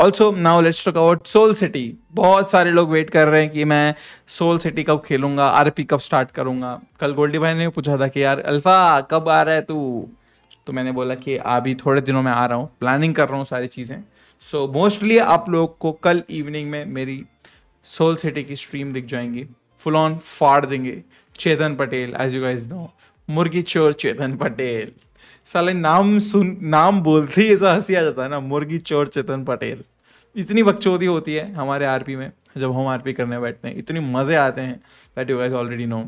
also now let's talk about soul city बहुत सारे लोग वेट कर रहे हैं कि मैं सोल सिटी कब खेलूंगा पी कब स्टार्ट करूंगा कल गोल्डी भाई ने पूछा था कि यार अल्फा कब आ रहा है तू तो मैंने बोला कि अभी थोड़े दिनों में आ रहा हूँ प्लानिंग कर रहा हूँ सारी चीज़ें सो so, मोस्टली आप लोग को कल इवनिंग में मेरी सोल सिटी की स्ट्रीम दिख जाएंगी फुल ऑन फाड़ देंगे Chetan Patel as you guys know मुर्गी चोर चेतन पटेल साले नाम सुन नाम बोलते ही ऐसा हंसी आ जाता है ना मुर्गी चोर चेतन पटेल इतनी बकचोदी होती है हमारे आरपी में जब हम आरपी करने बैठते हैं इतनी मज़े आते हैं that you guys already no